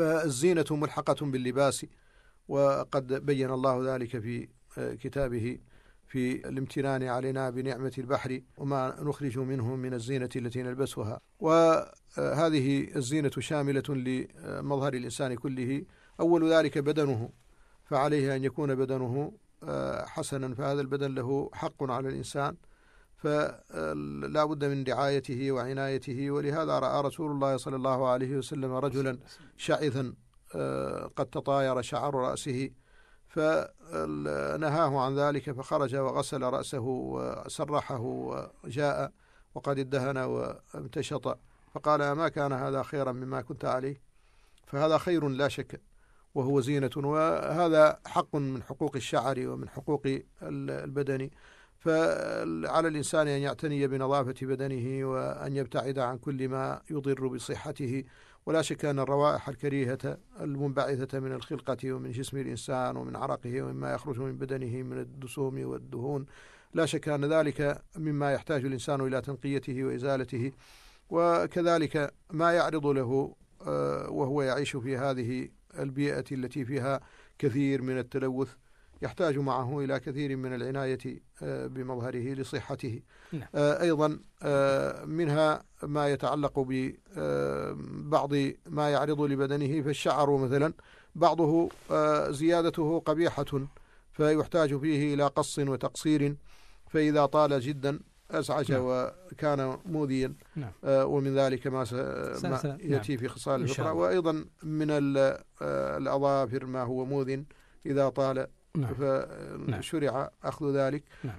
فالزينة ملحقة باللباس وقد بين الله ذلك في آه، كتابه في الامتنان علينا بنعمة البحر وما نخرج منه من الزينة التي نلبسها وهذه الزينة شاملة لمظهر الإنسان كله أول ذلك بدنه فعليه أن يكون بدنه آه، حسنا فهذا البدن له حق على الإنسان فلا بد من رعايته وعنايته ولهذا رأى رسول الله صلى الله عليه وسلم رجلا شعثا آه، قد تطاير شعر رأسه فنهاه عن ذلك فخرج وغسل رأسه وسرحه وجاء وقد ادهن وامتشط فقال ما كان هذا خيرا مما كنت عليه فهذا خير لا شك وهو زينة وهذا حق من حقوق الشعر ومن حقوق البدن فعلى الإنسان أن يعتني بنظافة بدنه وأن يبتعد عن كل ما يضر بصحته ولا شك أن الروائح الكريهة المنبعثة من الخلقة ومن جسم الإنسان ومن عرقه ومما يخرج من بدنه من الدسوم والدهون لا شك أن ذلك مما يحتاج الإنسان إلى تنقيته وإزالته وكذلك ما يعرض له آه، وهو يعيش في هذه البيئة التي فيها كثير من التلوث يحتاج معه إلى كثير من العناية آه، بمظهره لصحته نعم. آه، أيضا آه، منها ما يتعلق ببعض ما يعرض لبدنه فالشعر مثلا بعضه زيادته قبيحة فيحتاج فيه إلى قص وتقصير فإذا طال جدا أزعج نعم. وكان مؤذيا نعم. آه ومن ذلك ما, س... ما يأتي نعم. في خصال الفطرة وأيضا من الأظافر ما هو مؤذٍ إذا طال نعم. فشرع أخذ ذلك نعم.